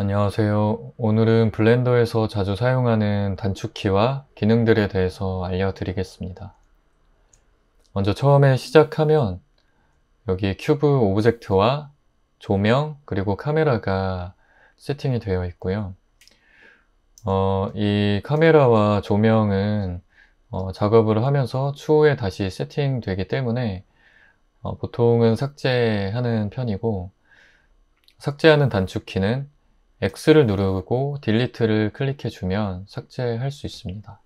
안녕하세요. 오늘은 블렌더에서 자주 사용하는 단축키와 기능들에 대해서 알려드리겠습니다. 먼저 처음에 시작하면 여기 큐브 오브젝트와 조명 그리고 카메라가 세팅이 되어 있고요. 어, 이 카메라와 조명은 어, 작업을 하면서 추후에 다시 세팅되기 때문에 어, 보통은 삭제하는 편이고 삭제하는 단축키는 X를 누르고 딜리트를 클릭해주면 삭제할 수 있습니다.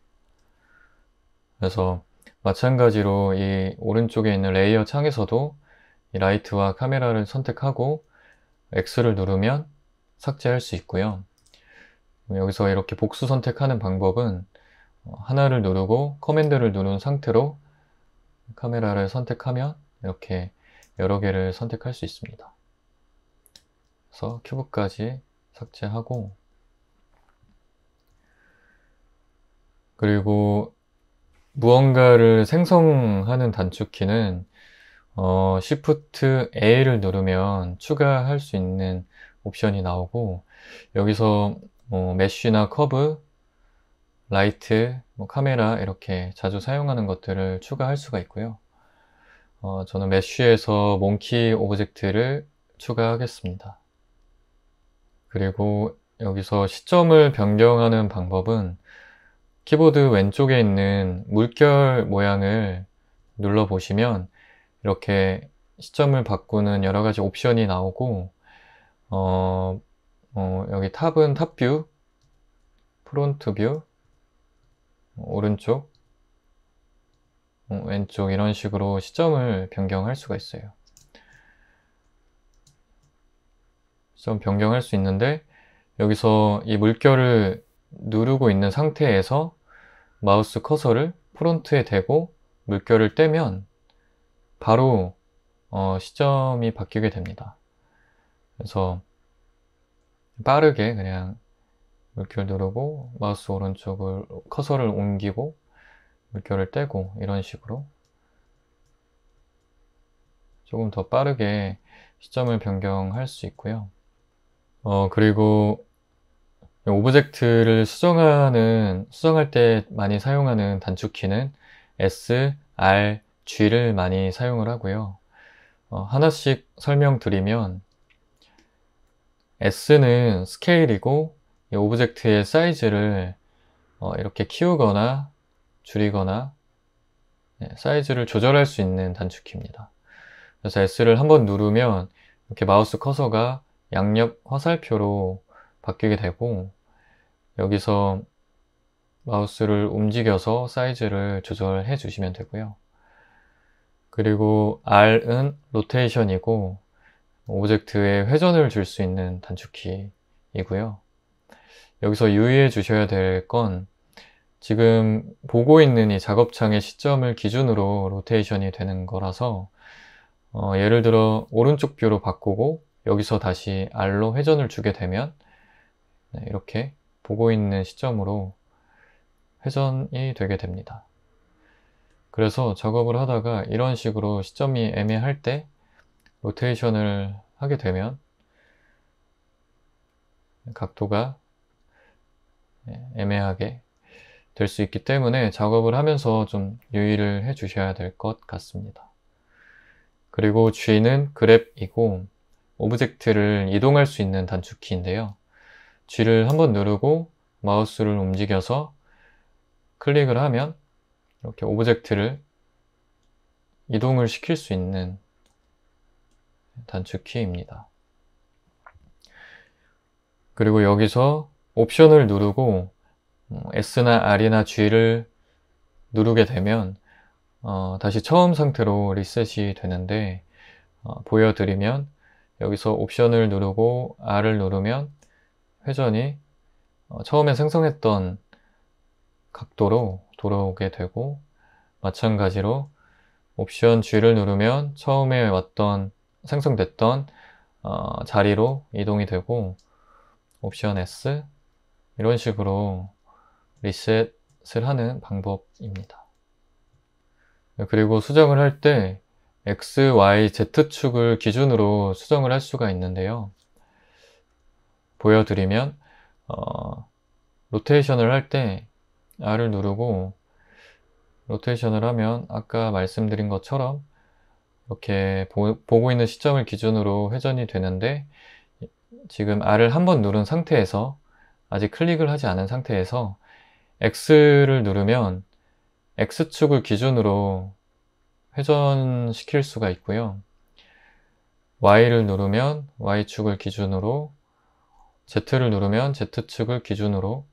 그래서 마찬가지로 이 오른쪽에 있는 레이어 창에서도 라이트와 카메라를 선택하고 X를 누르면 삭제할 수 있고요. 여기서 이렇게 복수 선택하는 방법은 하나를 누르고 커맨드를 누른 상태로 카메라를 선택하면 이렇게 여러 개를 선택할 수 있습니다. 그래서 큐브까지 삭제하고 그리고 무언가를 생성하는 단축키는 어, Shift A를 누르면 추가할 수 있는 옵션이 나오고 여기서 어, 메쉬나 커브, 라이트, 뭐 카메라 뭐 이렇게 자주 사용하는 것들을 추가할 수가 있고요. 어, 저는 메쉬에서 몽키 오브젝트를 추가하겠습니다. 그리고 여기서 시점을 변경하는 방법은 키보드 왼쪽에 있는 물결 모양을 눌러 보시면 이렇게 시점을 바꾸는 여러 가지 옵션이 나오고 어, 어, 여기 탑은 탑뷰 프론트 뷰 오른쪽 어, 왼쪽 이런 식으로 시점을 변경할 수가 있어요 좀 변경할 수 있는데 여기서 이 물결을 누르고 있는 상태에서 마우스 커서를 프론트에 대고 물결을 떼면 바로 어 시점이 바뀌게 됩니다. 그래서 빠르게 그냥 물결 누르고 마우스 오른쪽을 커서를 옮기고 물결을 떼고 이런 식으로 조금 더 빠르게 시점을 변경할 수 있고요. 어, 그리고 오브젝트를 수정하는, 수정할 때 많이 사용하는 단축키는 S, R, G를 많이 사용을 하고요. 어, 하나씩 설명드리면 S는 스케일이고 오브젝트의 사이즈를 어, 이렇게 키우거나 줄이거나 네, 사이즈를 조절할 수 있는 단축키입니다. 그래서 S를 한번 누르면 이렇게 마우스 커서가 양옆 화살표로 바뀌게 되고 여기서 마우스를 움직여서 사이즈를 조절해 주시면 되고요. 그리고 R은 로테이션이고 오브젝트에 회전을 줄 수 있는 단축키이고요. 여기서 유의해 주셔야 될 건 지금 보고 있는 이 작업창의 시점을 기준으로 로테이션이 되는 거라서 어, 예를 들어 오른쪽 뷰로 바꾸고 여기서 다시 R로 회전을 주게 되면 네, 이렇게 보고 있는 시점으로 회전이 되게 됩니다. 그래서 작업을 하다가 이런 식으로 시점이 애매할 때 로테이션을 하게 되면 각도가 네, 애매하게 될 수 있기 때문에 작업을 하면서 좀 유의를 해 주셔야 될 것 같습니다. 그리고 G는 그래프이고 오브젝트를 이동할 수 있는 단축키인데요. G를 한번 누르고 마우스를 움직여서 클릭을 하면 이렇게 오브젝트를 이동을 시킬 수 있는 단축키입니다. 그리고 여기서 옵션을 누르고 음, S나 R이나 G를 누르게 되면 어, 다시 처음 상태로 리셋이 되는데 어, 보여드리면 여기서 옵션을 누르고 R을 누르면 회전이 어, 처음에 생성했던 각도로 돌아오게 되고 마찬가지로 옵션 G를 누르면 처음에 왔던 생성됐던 어, 자리로 이동이 되고 옵션 S 이런 식으로 리셋을 하는 방법입니다. 그리고 수정을 할때 X, Y, Z축을 기준으로 수정을 할 수가 있는데요. 보여드리면 어, 로테이션을 할 때 R을 누르고 로테이션을 하면 아까 말씀드린 것처럼 이렇게 보, 보고 있는 시점을 기준으로 회전이 되는데 지금 R을 한 번 누른 상태에서 아직 클릭을 하지 않은 상태에서 X를 누르면 X축을 기준으로 회전시킬 수가 있고요. Y를 누르면 Y축을 기준으로 Z를 누르면 Z축을 기준으로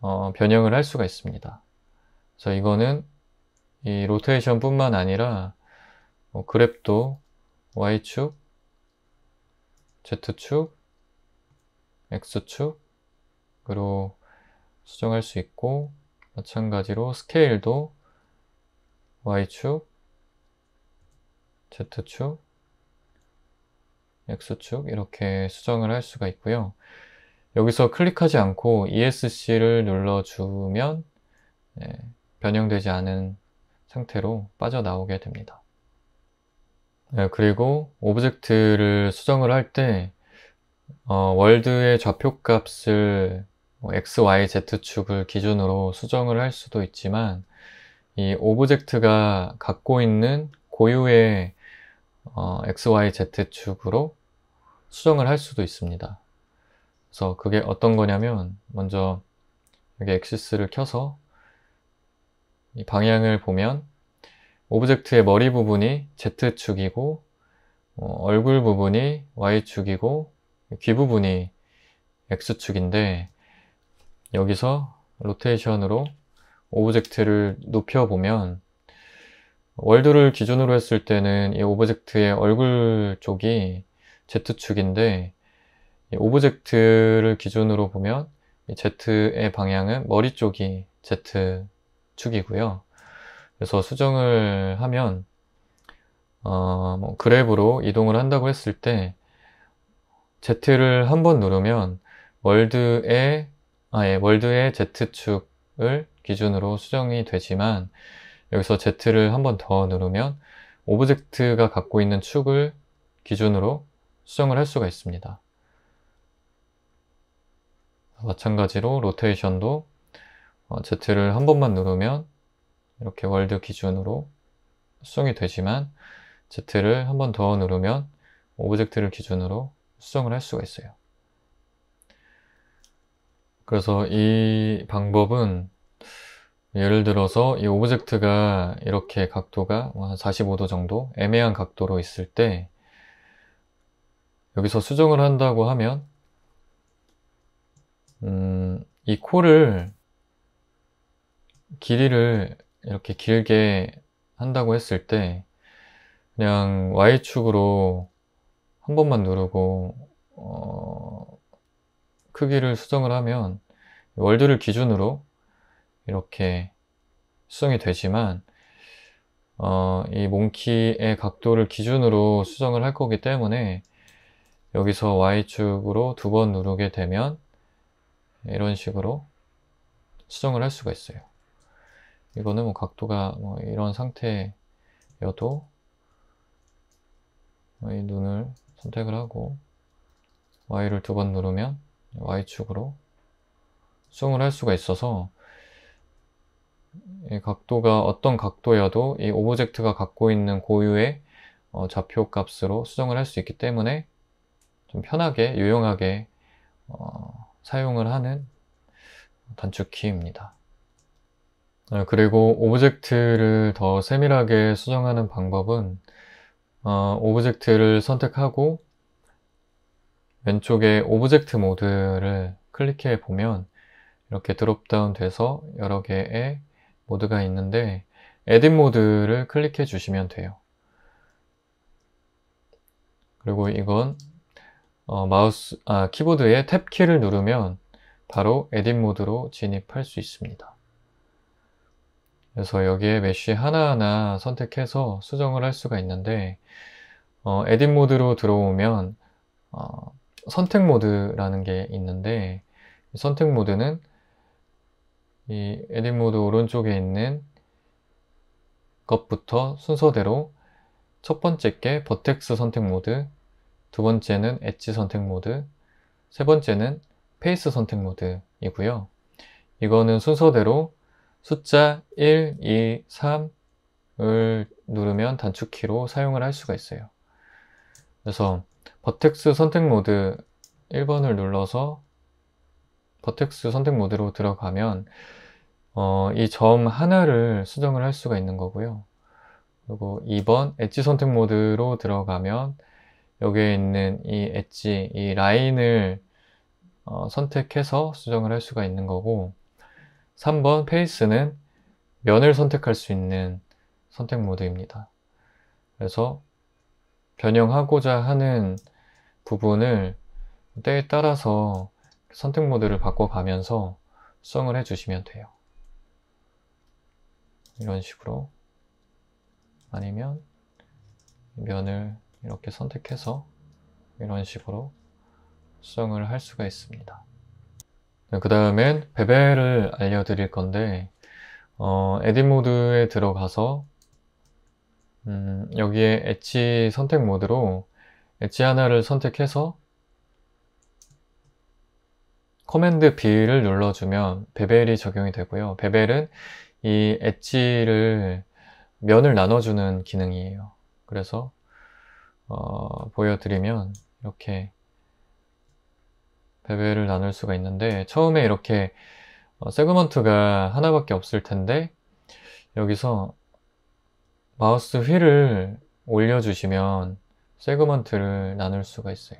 어, 변형을 할 수가 있습니다. 그래서 이거는 이 로테이션 뿐만 아니라 뭐 그랩도 Y축, Z축, x 축 그리고 수정할 수 있고 마찬가지로 스케일도 y축, z축, x축 이렇게 수정을 할 수가 있고요. 여기서 클릭하지 않고 ESC를 눌러주면 네, 변형되지 않은 상태로 빠져나오게 됩니다. 네, 그리고 오브젝트를 수정을 할때 어, 월드의 좌표값을 뭐 x, y, z축을 기준으로 수정을 할 수도 있지만 이 오브젝트가 갖고 있는 고유의 어, XYZ축으로 수정을 할 수도 있습니다. 그래서 그게 어떤 거냐면 먼저 여기 엑시스를 켜서 이 방향을 보면 오브젝트의 머리 부분이 Z축이고 어, 얼굴 부분이 Y축이고 귀 부분이 X축인데 여기서 로테이션으로 오브젝트를 높여보면 월드를 기준으로 했을 때는 이 오브젝트의 얼굴 쪽이 Z축인데 이 오브젝트를 기준으로 보면 Z의 방향은 머리 쪽이 Z축이고요. 그래서 수정을 하면 어, 뭐그랩으로 이동을 한다고 했을 때 Z를 한번 누르면 월드의 아예 월드의 Z축 을 기준으로 수정이 되지만 여기서 Z를 한 번 더 누르면 오브젝트가 갖고 있는 축을 기준으로 수정을 할 수가 있습니다. 마찬가지로 로테이션도 어, Z를 한 번만 누르면 이렇게 월드 기준으로 수정이 되지만 Z를 한 번 더 누르면 오브젝트를 기준으로 수정을 할 수가 있어요. 그래서 이 방법은 예를 들어서 이 오브젝트가 이렇게 각도가 뭐 한 45도 정도 애매한 각도로 있을 때 여기서 수정을 한다고 하면 음, 이 코를 길이를 이렇게 길게 한다고 했을 때 그냥 Y축으로 한 번만 누르고 어, 크기를 수정을 하면 월드를 기준으로 이렇게 수정이 되지만 어, 이 몽키의 각도를 기준으로 수정을 할 거기 때문에 여기서 Y축으로 두 번 누르게 되면 이런 식으로 수정을 할 수가 있어요. 이거는 뭐 각도가 뭐 이런 상태여도 이 눈을 선택을 하고 Y를 두 번 누르면 Y축으로 수응을 할 수가 있어서 이 각도가 어떤 각도여도 이 오브젝트가 갖고 있는 고유의 어, 좌표 값으로 수정을 할 수 있기 때문에 좀 편하게 유용하게 어, 사용을 하는 단축키입니다. 어, 그리고 오브젝트를 더 세밀하게 수정하는 방법은 어, 오브젝트를 선택하고 왼쪽에 오브젝트 모드를 클릭해 보면 이렇게 드롭다운 돼서 여러 개의 모드가 있는데 에딧 모드를 클릭해 주시면 돼요. 그리고 이건 어, 마우스 아, 키보드의 탭 키를 누르면 바로 에딧 모드로 진입할 수 있습니다. 그래서 여기에 메쉬 하나하나 선택해서 수정을 할 수가 있는데 어, 에딧 모드로 들어오면 어, 선택 모드라는 게 있는데 선택 모드는 이 에딧 모드 오른쪽에 있는 것부터 순서대로 첫 번째 게 버텍스 선택 모드, 두 번째는 엣지 선택 모드, 세 번째는 페이스 선택 모드이고요. 이거는 순서대로 숫자 1, 2, 3을 누르면 단축키로 사용을 할 수가 있어요. 그래서 버텍스 선택 모드 1번을 눌러서 버텍스 선택 모드로 들어가면 어, 이 점 하나를 수정을 할 수가 있는 거고요. 그리고 2번 엣지 선택 모드로 들어가면 여기에 있는 이 엣지, 이 라인을 어, 선택해서 수정을 할 수가 있는 거고 3번 페이스는 면을 선택할 수 있는 선택 모드입니다. 그래서 변형하고자 하는 부분을 때에 따라서 선택 모드를 바꿔가면서 수정을 해주시면 돼요. 이런 식으로 아니면 면을 이렇게 선택해서 이런 식으로 수정을 할 수가 있습니다. 네, 그 다음엔 베벨을 알려드릴 건데 어, 에디 모드에 들어가서 음, 여기에 엣지 선택 모드로 엣지 하나를 선택해서 커맨드 B를 눌러주면 베벨이 적용이 되고요. 베벨은 이 엣지를 면을 나눠주는 기능이에요. 그래서 어, 보여드리면 이렇게 베벨을 나눌 수가 있는데 처음에 이렇게 어, 세그먼트가 하나밖에 없을 텐데 여기서 마우스 휠을 올려주시면 세그먼트를 나눌 수가 있어요.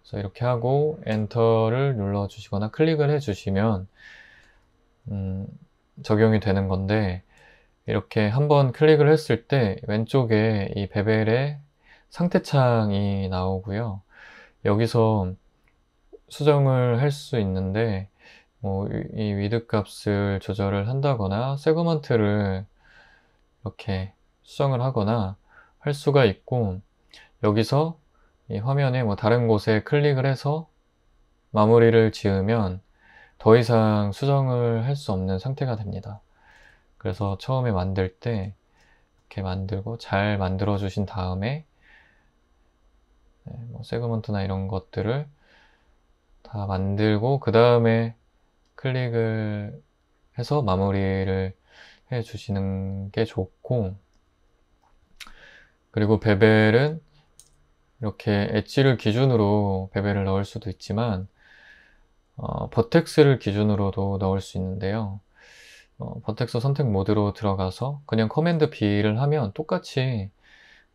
그래서 이렇게 하고 엔터를 눌러 주시거나 클릭을 해 주시면 음, 적용이 되는 건데 이렇게 한번 클릭을 했을 때 왼쪽에 이 베벨의 상태 창이 나오고요. 여기서 수정을 할 수 있는데 뭐 이 위드 값을 조절을 한다거나 세그먼트를 이렇게 수정을 하거나 할 수가 있고 여기서 이 화면에 뭐 다른 곳에 클릭을 해서 마무리를 지으면 더 이상 수정을 할 수 없는 상태가 됩니다. 그래서 처음에 만들 때 이렇게 만들고 잘 만들어 주신 다음에 네, 뭐 세그먼트나 이런 것들을 다 만들고 그 다음에 클릭을 해서 마무리를 해 주시는 게 좋고 그리고 베벨은 이렇게 엣지를 기준으로 베벨을 넣을 수도 있지만 어, 버텍스를 기준으로도 넣을 수 있는데요 어, 버텍스 선택 모드로 들어가서 그냥 커맨드 B를 하면 똑같이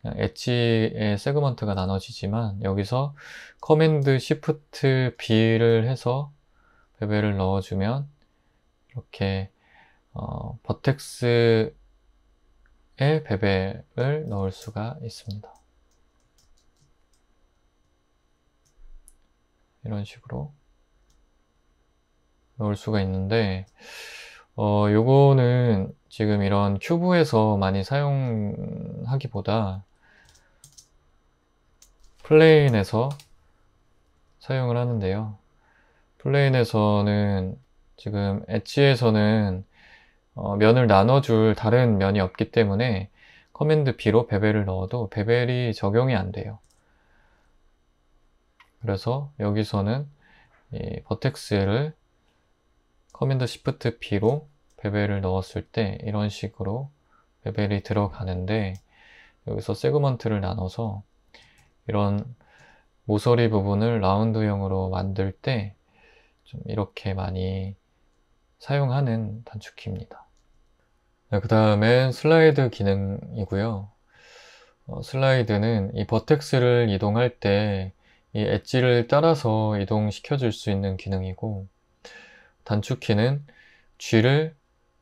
엣지의 세그먼트가 나눠지지만 여기서 커맨드 시프트 B를 해서 베벨을 넣어주면 이렇게 어, 버텍스에 베벨을 넣을 수가 있습니다. 이런 식으로 넣을 수가 있는데 어, 요거는 지금 이런 큐브에서 많이 사용하기보다 플레인에서 사용을 하는데요. 플레인에서는 지금 엣지에서는 어, 면을 나눠줄 다른 면이 없기 때문에 커맨드 B로 베벨을 넣어도 베벨이 적용이 안 돼요. 그래서 여기서는 이 버텍스를 커맨드 시프트 P로 베벨을 넣었을 때 이런 식으로 베벨이 들어가는데 여기서 세그먼트를 나눠서 이런 모서리 부분을 라운드형으로 만들 때 좀 이렇게 많이 사용하는 단축키입니다. 네, 그 다음엔 슬라이드 기능이고요. 어, 슬라이드는 이 버텍스를 이동할 때이 엣지를 따라서 이동시켜 줄 수 있는 기능이고 단축키는 G를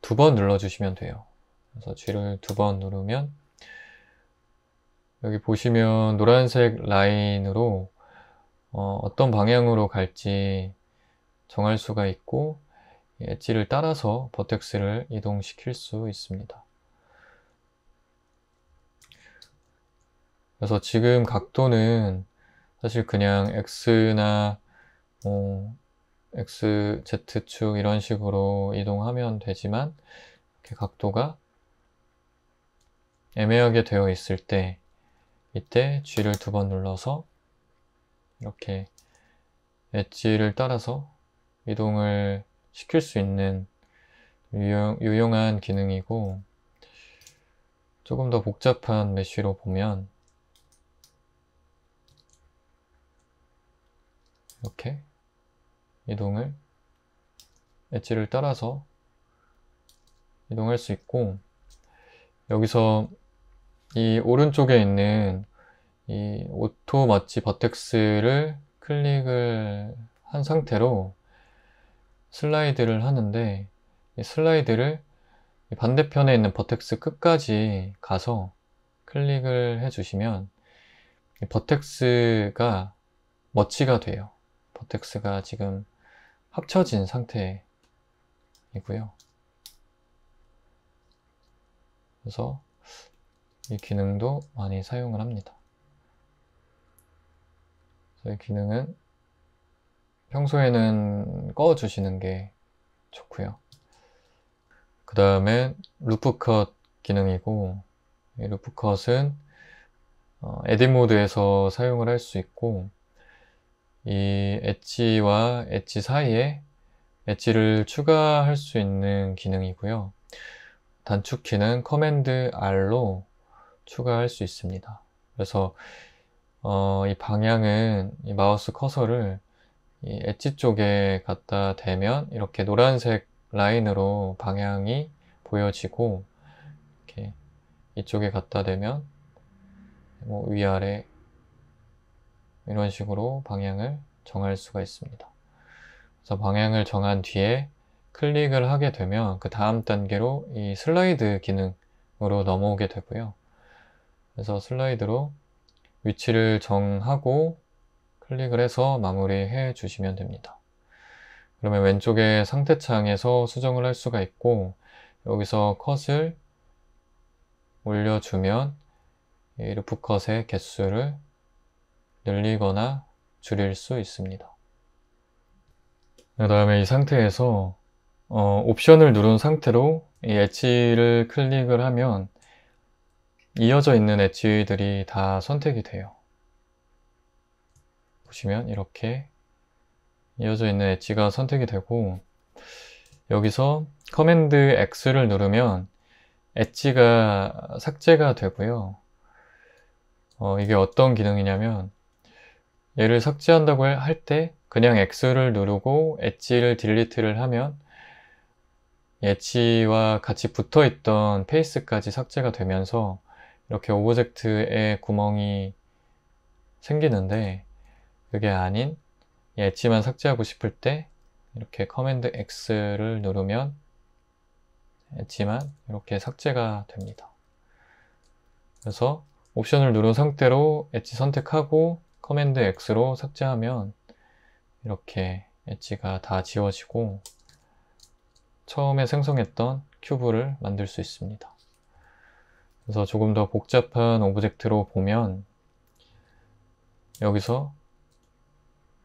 두 번 눌러 주시면 돼요 그래서 G를 두 번 누르면 여기 보시면 노란색 라인으로 어, 떤 방향으로 갈지 정할 수가 있고 엣지를 따라서 버텍스를 이동시킬 수 있습니다 그래서 지금 각도는 사실 그냥 X나 어, X, Z축 이런 식으로 이동하면 되지만 이렇게 각도가 애매하게 되어 있을 때 이때 G를 두 번 눌러서 이렇게 엣지를 따라서 이동을 시킬 수 있는 유용, 유용한 기능이고 조금 더 복잡한 메쉬로 보면 이렇게 이동을 엣지를 따라서 이동할 수 있고 여기서 이 오른쪽에 있는 이 오토 마치 버텍스를 클릭을 한 상태로 슬라이드를 하는데 슬라이드를 반대편에 있는 버텍스 끝까지 가서 클릭을 해주시면 버텍스가 머치가 돼요. 버텍스가 지금 합쳐진 상태이고요. 그래서 이 기능도 많이 사용을 합니다. 이 기능은 평소에는 꺼주시는 게 좋고요. 그 다음에 루프컷 기능이고 루프컷은 어, 에디 모드에서 사용을 할 수 있고 이 엣지와 엣지 사이에 엣지를 추가할 수 있는 기능이고요. 단축키는 커맨드 R로 추가할 수 있습니다. 그래서 어, 이 방향은 이 마우스 커서를 이 엣지 쪽에 갖다 대면 이렇게 노란색 라인으로 방향이 보여지고 이렇게 이쪽에 갖다 대면 뭐 위아래 이런 식으로 방향을 정할 수가 있습니다. 그래서 방향을 정한 뒤에 클릭을 하게 되면 그 다음 단계로 이 슬라이드 기능으로 넘어오게 되고요. 그래서 슬라이드로 위치를 정하고 클릭을 해서 마무리해 주시면 됩니다. 그러면 왼쪽에 상태 창에서 수정을 할 수가 있고 여기서 컷을 올려주면 이 루프 컷의 개수를 늘리거나 줄일 수 있습니다. 그 다음에 이 상태에서 어, 옵션을 누른 상태로 이 엣지를 클릭을 하면 이어져 있는 엣지들이 다 선택이 돼요. 보시면 이렇게 이어져 있는 엣지가 선택이 되고 여기서 커맨드 X를 누르면 엣지가 삭제가 되고요. 어, 이게 어떤 기능이냐면 얘를 삭제한다고 할 때 그냥 X를 누르고 엣지를 딜리트를 하면 엣지와 같이 붙어있던 페이스까지 삭제가 되면서 이렇게 오브젝트의 구멍이 생기는데 그게 아닌 엣지만 삭제하고 싶을 때 이렇게 커맨드 X를 누르면 엣지만 이렇게 삭제가 됩니다. 그래서 옵션을 누른 상태로 엣지 선택하고 커맨드 X로 삭제하면 이렇게 엣지가 다 지워지고 처음에 생성했던 큐브를 만들 수 있습니다. 그래서 조금 더 복잡한 오브젝트로 보면 여기서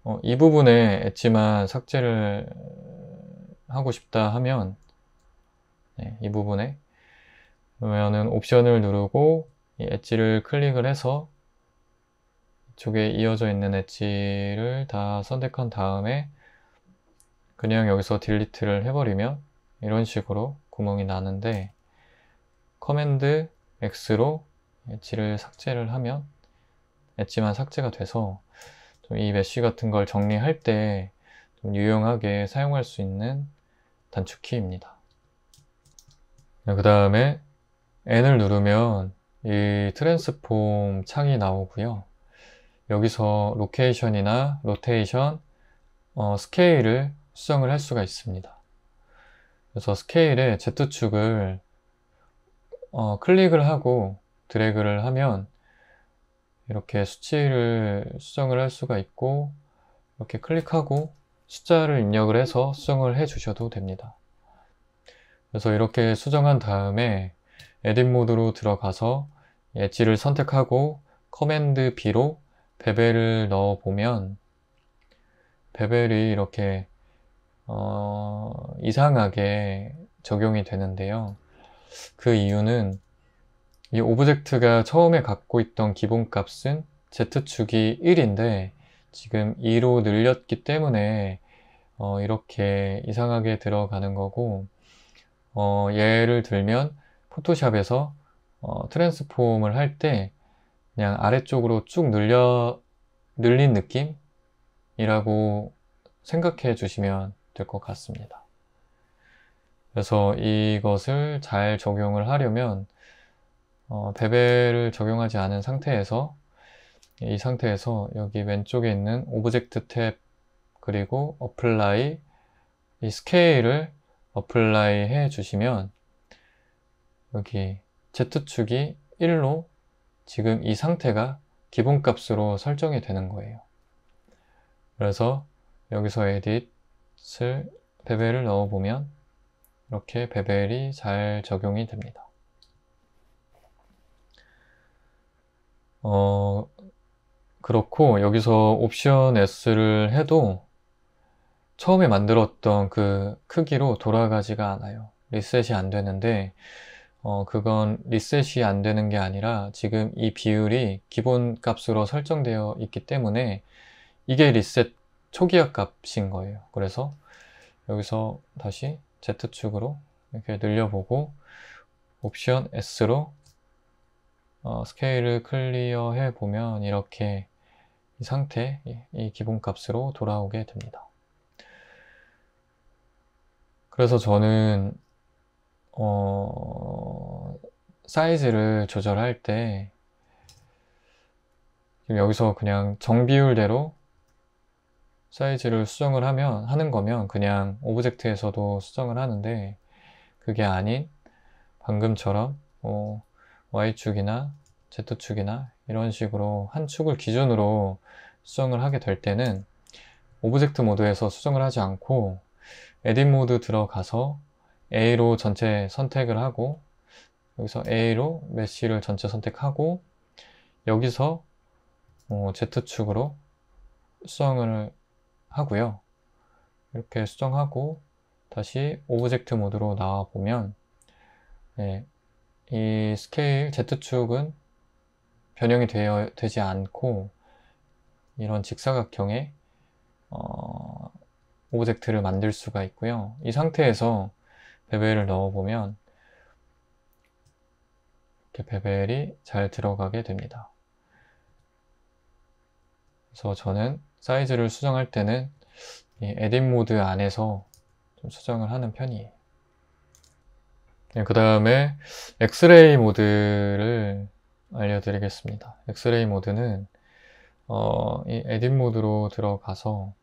어, 이 부분에 엣지만 삭제를 하고 싶다 하면 네, 이 부분에 그러면은 옵션을 누르고 이 엣지를 클릭을 해서 이쪽에 이어져 있는 엣지를 다 선택한 다음에 그냥 여기서 딜리트를 해버리면 이런 식으로 구멍이 나는데 커맨드 X로 엣지를 삭제를 하면 엣지만 삭제가 돼서 이 메쉬 같은 걸 정리할 때좀 유용하게 사용할 수 있는 단축키입니다. 네, 그 다음에 N을 누르면 이 트랜스폼 창이 나오고요. 여기서 로케이션이나 로테이션, 어, 스케일을 수정을 할 수가 있습니다. 그래서 스케일의 Z축을 어, 클릭을 하고 드래그를 하면 이렇게 수치를 수정을 할 수가 있고 이렇게 클릭하고 숫자를 입력을 해서 수정을 해 주셔도 됩니다. 그래서 이렇게 수정한 다음에 에딧 모드로 들어가서 엣지를 선택하고 커맨드 B로 베벨을 넣어 보면 베벨이 이렇게 어, 이상하게 적용이 되는데요. 그 이유는 이 오브젝트가 처음에 갖고 있던 기본값은 z축이 1인데 지금 2로 늘렸기 때문에 어, 이렇게 이상하게 들어가는 거고 어, 예를 들면 포토샵에서 어, 트랜스폼을 할때 그냥 아래쪽으로 쭉 늘려, 늘린 느낌이라고 생각해 주시면 될 것 같습니다. 그래서 이것을 잘 적용을 하려면 어, 베벨을 적용하지 않은 상태에서 이 상태에서 여기 왼쪽에 있는 오브젝트 탭 그리고 어플라이 이 스케일을 어플라이 해 주시면 여기 Z축이 1로 지금 이 상태가 기본값으로 설정이 되는 거예요. 그래서 여기서 edit을 베벨을 넣어보면 이렇게 베벨이 잘 적용이 됩니다. 어, 그렇고 여기서 옵션 S를 해도 처음에 만들었던 그 크기로 돌아가지가 않아요. 리셋이 안 되는데 어, 그건 리셋이 안 되는 게 아니라 지금 이 비율이 기본 값으로 설정되어 있기 때문에 이게 리셋 초기화 값인 거예요. 그래서 여기서 다시 Z축으로 이렇게 늘려보고 옵션 S로 어, 스케일을 클리어 해보면 이렇게 이 상태, 이 기본값으로 돌아오게 됩니다. 그래서 저는 어, 사이즈를 조절할 때 여기서 그냥 정비율대로 사이즈를 수정을 하면 하는 거면 그냥 오브젝트에서도 수정을 하는데 그게 아닌 방금처럼 어, Y축이나 Z축이나 이런 식으로 한 축을 기준으로 수정을 하게 될 때는 오브젝트 모드에서 수정을 하지 않고 에딧 모드 들어가서 A로 전체 선택을 하고 여기서 A로 메쉬를 전체 선택하고 여기서 어, Z축으로 수정을 하고요. 이렇게 수정하고 다시 오브젝트 모드로 나와보면 네, 이 스케일 Z축은 변형이 되어, 되지 않고 이런 직사각형의 어, 오브젝트를 만들 수가 있고요. 이 상태에서 베벨을 넣어보면 이렇게 베벨이 잘 들어가게 됩니다. 그래서 저는 사이즈를 수정할 때는 이 에딧 모드 안에서 좀 수정을 하는 편이에요. 네, 그 다음에 엑스레이 모드를 알려드리겠습니다. 엑스레이 모드는 어, 이 에딧 모드로 들어가서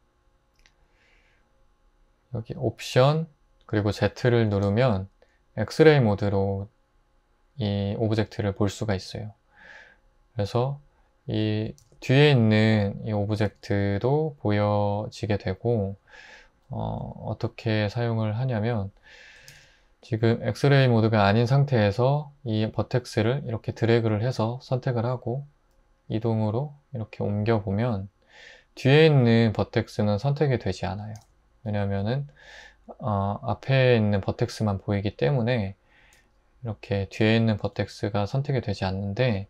여기 옵션 그리고 Z를 누르면 엑스레이 모드로 이 오브젝트를 볼 수가 있어요. 그래서 이 뒤에 있는 이 오브젝트도 보여지게 되고 어, 떻게 사용을 하냐면 지금 엑스레이 모드가 아닌 상태에서 이 버텍스를 이렇게 드래그를 해서 선택을 하고 이동으로 이렇게 옮겨 보면 뒤에 있는 버텍스는 선택이 되지 않아요. 왜냐하면은 어, 앞에 있는 버텍스만 보이기 때문에 이렇게 뒤에 있는 버텍스가 선택이 되지 않는데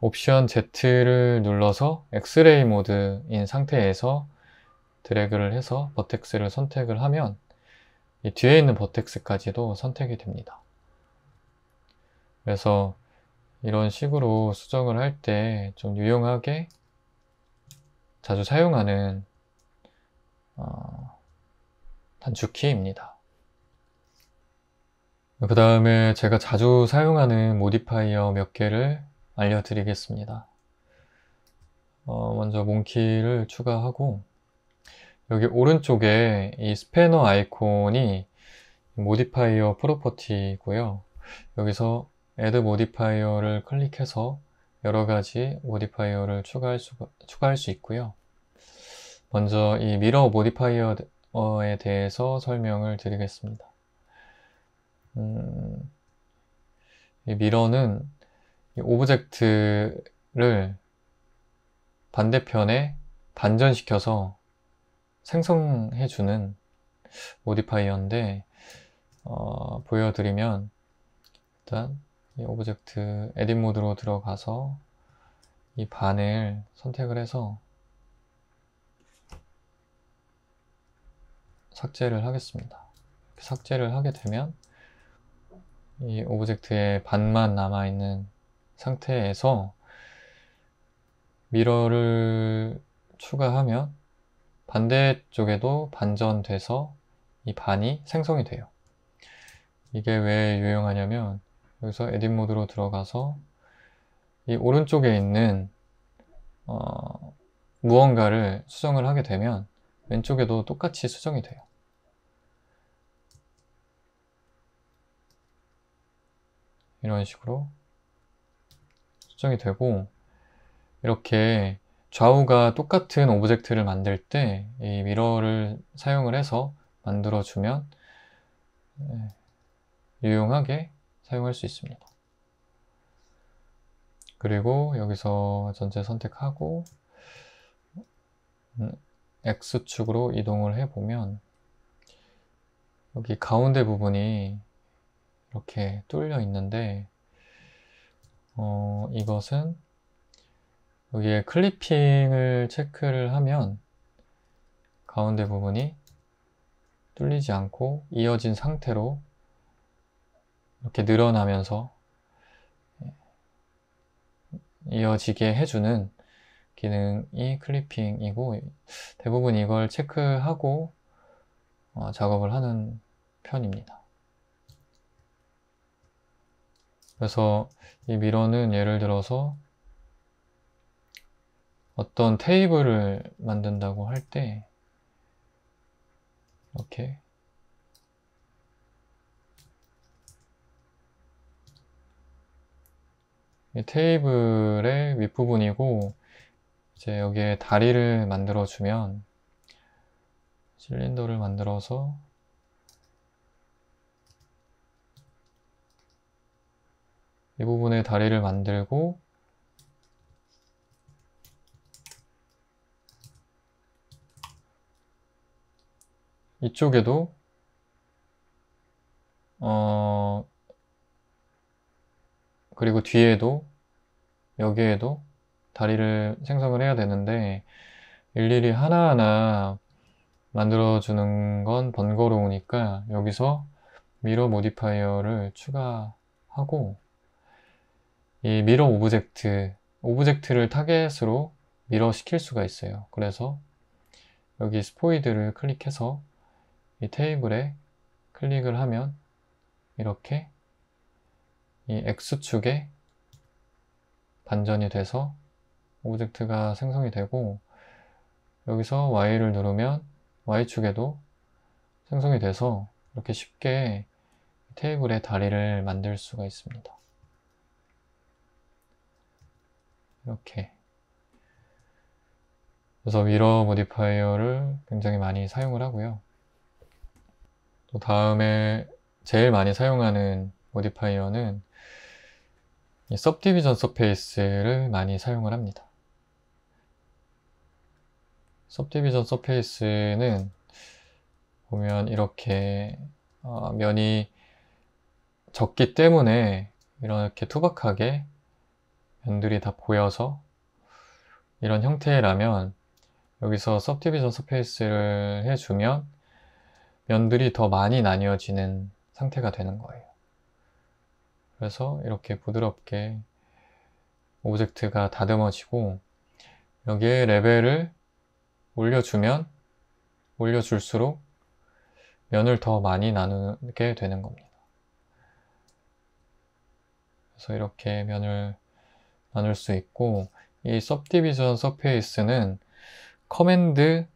옵션 Z를 눌러서 X-ray 모드인 상태에서 드래그를 해서 버텍스를 선택을 하면 이 뒤에 있는 버텍스까지도 선택이 됩니다. 그래서 이런 식으로 수정을 할 때 좀 유용하게 자주 사용하는 어, 단축키입니다. 그 다음에 제가 자주 사용하는 모디파이어 몇 개를 알려드리겠습니다. 어, 먼저 몽키를 추가하고 여기 오른쪽에 이 스패너 아이콘이 모디파이어 프로퍼티고요. 여기서 add modifier를 클릭해서 여러 가지 모디파이어를 추가할 수, 추가할 수 있고요. 먼저 이 미러 모디파이어 어에 대해서 설명을 드리겠습니다. 음, 이 미러는 이 오브젝트를 반대편에 반전시켜서 생성해주는 모디파이어인데 어, 보여드리면 일단 이 오브젝트 에딧 모드로 들어가서 이 반을 선택을 해서 삭제를 하겠습니다. 삭제를 하게 되면 이 오브젝트의 반만 남아있는 상태에서 미러를 추가하면 반대쪽에도 반전돼서 이 반이 생성이 돼요. 이게 왜 유용하냐면 여기서 에딧 모드로 들어가서 이 오른쪽에 있는 어, 무언가를 수정을 하게 되면 왼쪽에도 똑같이 수정이 돼요. 이런 식으로 수정이 되고 이렇게 좌우가 똑같은 오브젝트를 만들 때 이 미러를 사용을 해서 만들어주면 예, 유용하게 사용할 수 있습니다. 그리고 여기서 전체 선택하고 음, X축으로 이동을 해보면 여기 가운데 부분이 이렇게 뚫려 있는데 어, 이것은 여기에 클리핑을 체크를 하면 가운데 부분이 뚫리지 않고 이어진 상태로 이렇게 늘어나면서 예, 이어지게 해주는 기능이 클리핑이고 대부분 이걸 체크하고 어, 작업을 하는 편입니다. 그래서 이 미러는 예를 들어서 어떤 테이블을 만든다고 할 때 이렇게 테이블의 윗부분이고 이제 여기에 다리를 만들어 주면 실린더를 만들어서 이 부분에 다리를 만들고 이쪽에도 어 그리고 뒤에도 여기에도 다리를 생성을 해야 되는데 일일이 하나하나 만들어주는 건 번거로우니까 여기서 미러 모디파이어를 추가하고 이 미러 오브젝트, 오브젝트를 타겟으로 미러 시킬 수가 있어요. 그래서 여기 스포이드를 클릭해서 이 테이블에 클릭을 하면 이렇게 이 X축에 반전이 돼서 오브젝트가 생성이 되고 여기서 Y를 누르면 Y축에도 생성이 돼서 이렇게 쉽게 테이블의 다리를 만들 수가 있습니다. 이렇게 그래서 미러 모디파이어를 굉장히 많이 사용을 하고요 또 다음에 제일 많이 사용하는 모디파이어는 이 섭디비전 서페이스를 많이 사용을 합니다 섭디비전 서페이스는 보면 이렇게 어, 면이 적기 때문에 이렇게 투박하게 면들이 다 보여서 이런 형태라면 여기서 서브디비전 스페이스를 해주면 면들이 더 많이 나뉘어지는 상태가 되는 거예요. 그래서 이렇게 부드럽게 오브젝트가 다듬어지고 여기에 레벨을 올려주면 올려줄수록 면을 더 많이 나누게 되는 겁니다. 그래서 이렇게 면을 나눌 수 있고 이 subdivision 서페이스는 커맨드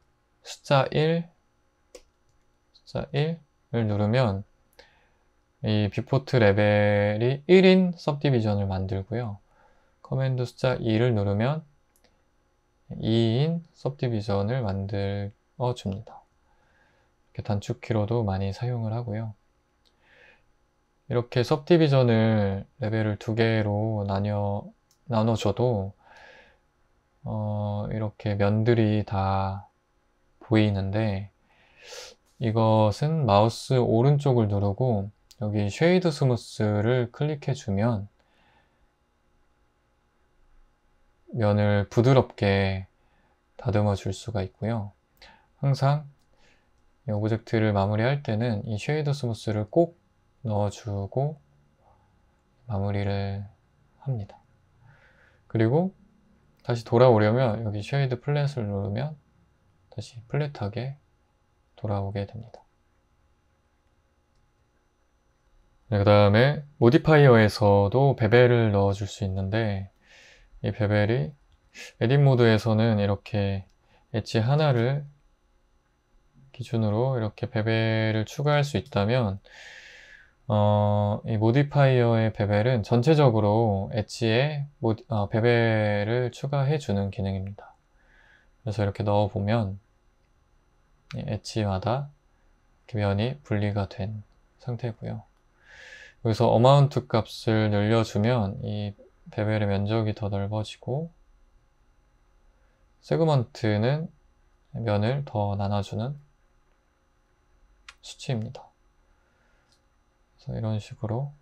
숫자 1 숫자 1을 누르면 이 뷰포트 레벨이 1인 s 서브디비전을 만들고요. 커맨드 숫자 2를 누르면 2인 s 서브디비전을 만들어 줍니다. 이렇게 단축키로도 많이 사용을 하고요. 이렇게 s 서브디비전을 레벨을 두 개로 나뉘어 나눠줘도 어, 이렇게 면들이 다 보이는데 이것은 마우스 오른쪽을 누르고 여기 쉐이드 스무스를 클릭해 주면 면을 부드럽게 다듬어 줄 수가 있고요 항상 이 오브젝트를 마무리할 때는 이 쉐이드 스무스를 꼭 넣어주고 마무리를 합니다 그리고 다시 돌아오려면 여기 쉐이드 플랫을 누르면 다시 플랫하게 돌아오게 됩니다. 네, 그 다음에 모디파이어에서도 베벨을 넣어줄 수 있는데 이 베벨이 에딧 모드에서는 이렇게 엣지 하나를 기준으로 이렇게 베벨을 추가할 수 있다면 어, 이 모디파이어의 베벨은 전체적으로 엣지에 모디, 어, 베벨을 추가해 주는 기능입니다. 그래서 이렇게 넣어보면 엣지마다 면이 분리가 된 상태고요. 여기서 어마운트 값을 늘려주면 이 베벨의 면적이 더 넓어지고 세그먼트는 면을 더 나눠주는 수치입니다. 이런 식으로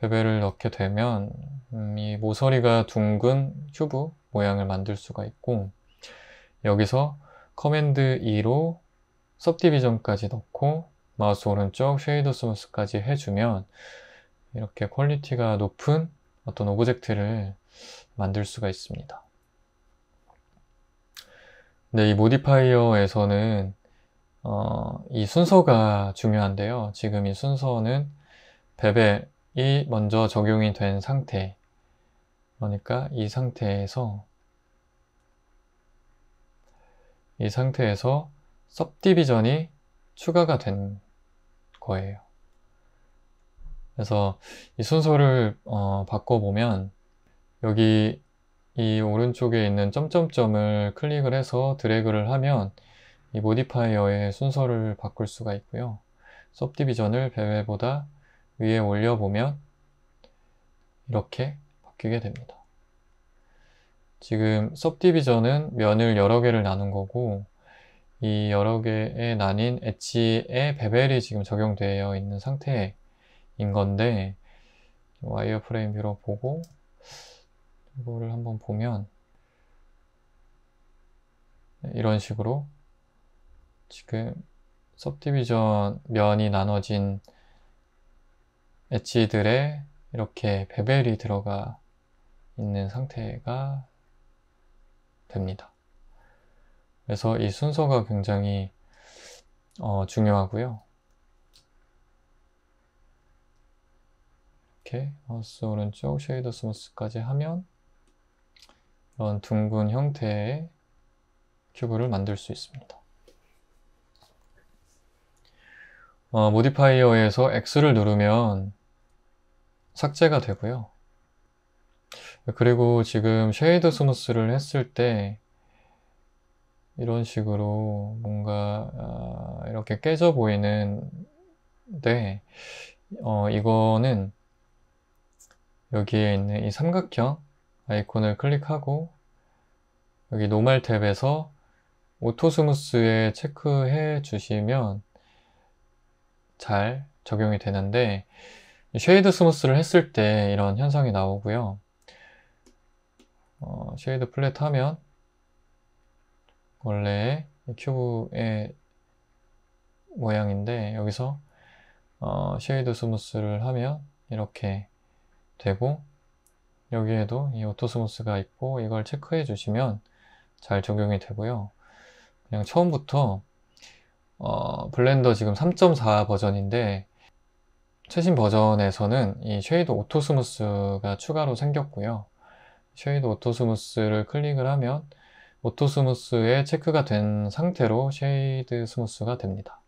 베벨을 넣게 되면 음, 이 모서리가 둥근 큐브 모양을 만들 수가 있고 여기서 커맨드 2로 섭디비전까지 넣고 마우스 오른쪽 쉐이더 스무스까지 해주면 이렇게 퀄리티가 높은 어떤 오브젝트를 만들 수가 있습니다. 근이 네, 모디파이어에서는 어, 이 순서가 중요한데요. 지금 이 순서는 벨벳이 먼저 적용이 된 상태 그러니까 이 상태에서 이 상태에서 섭디비전이 추가가 된 거예요. 그래서 이 순서를 어, 바꿔보면 여기 이 오른쪽에 있는 점점점을 클릭을 해서 드래그를 하면 이 모디파이어의 순서를 바꿀 수가 있고요. 섭디비전을 배외보다 위에 올려보면 이렇게 바뀌게 됩니다. 지금 섭디비전은 면을 여러 개를 나눈 거고 이 여러 개의 나뉜 엣지의 베벨이 지금 적용되어 있는 상태인 건데 와이어프레임 뷰로 보고 이거를 한번 보면 이런 식으로 지금 섭디비전 면이 나눠진 엣지들에 이렇게 베벨이 들어가 있는 상태가 됩니다. 그래서 이 순서가 굉장히 어, 중요하고요. 이렇게 마우스 오른쪽 쉐이더 스무스까지 하면 이런 둥근 형태의 큐브를 만들 수 있습니다. 어, 모디파이어에서 X를 누르면 삭제가 되고요. 그리고 지금 쉐이드 스무스를 했을 때 이런 식으로 뭔가 어, 이렇게 깨져 보이는데 어, 이거는 여기에 있는 이 삼각형 아이콘을 클릭하고 여기 노멀 탭에서 오토 스무스에 체크해 주시면 잘 적용이 되는데 쉐이드 스무스를 했을 때 이런 현상이 나오고요 어, 쉐이드 플랫 하면 원래 큐브의 모양인데 여기서 어, 쉐이드 스무스를 하면 이렇게 되고 여기에도 이 오토 스무스가 있고 이걸 체크해 주시면 잘 적용이 되고요 그냥 처음부터 어, 블렌더 지금 3.4 버전인데 최신 버전에서는 이 쉐이드 오토 스무스가 추가로 생겼고요. 쉐이드 오토 스무스를 클릭을 하면 오토 스무스에 체크가 된 상태로 쉐이드 스무스가 됩니다.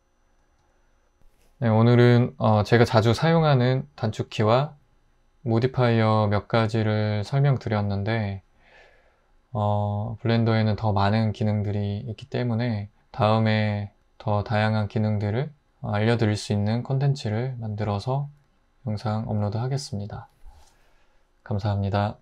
네, 오늘은 어, 제가 자주 사용하는 단축키와 모디파이어 몇 가지를 설명드렸는데 어, 블렌더에는 더 많은 기능들이 있기 때문에 다음에 더 다양한 기능들을 알려드릴 수 있는 콘텐츠를 만들어서 영상 업로드 하겠습니다. 감사합니다.